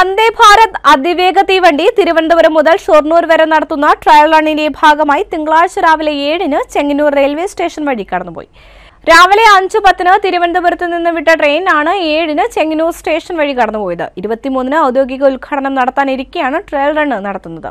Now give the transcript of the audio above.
വന്ദേ ഭാരത് അതിവേഗ തീവണ്ടി തിരുവനന്തപുരം മുതൽ ഷൊർണൂർ വരെ നടത്തുന്ന ട്രയൽ റണ്ണിന്റെ ഭാഗമായി തിങ്കളാഴ്ച രാവിലെ ഏഴിന് ചെങ്ങന്നൂർ റെയിൽവേ സ്റ്റേഷൻ വഴി കടന്നുപോയി രാവിലെ അഞ്ചു പത്തിന് തിരുവനന്തപുരത്ത് നിന്ന് വിട്ട ട്രെയിൻ ആണ് ഏഴിന് ചെങ്ങന്നൂർ സ്റ്റേഷൻ വഴി കടന്നുപോയത് ഇരുപത്തിമൂന്നിന് ഔദ്യോഗിക ഉദ്ഘാടനം നടത്താനിരിക്കെയാണ് ട്രയൽ റണ്ണ് നടത്തുന്നത്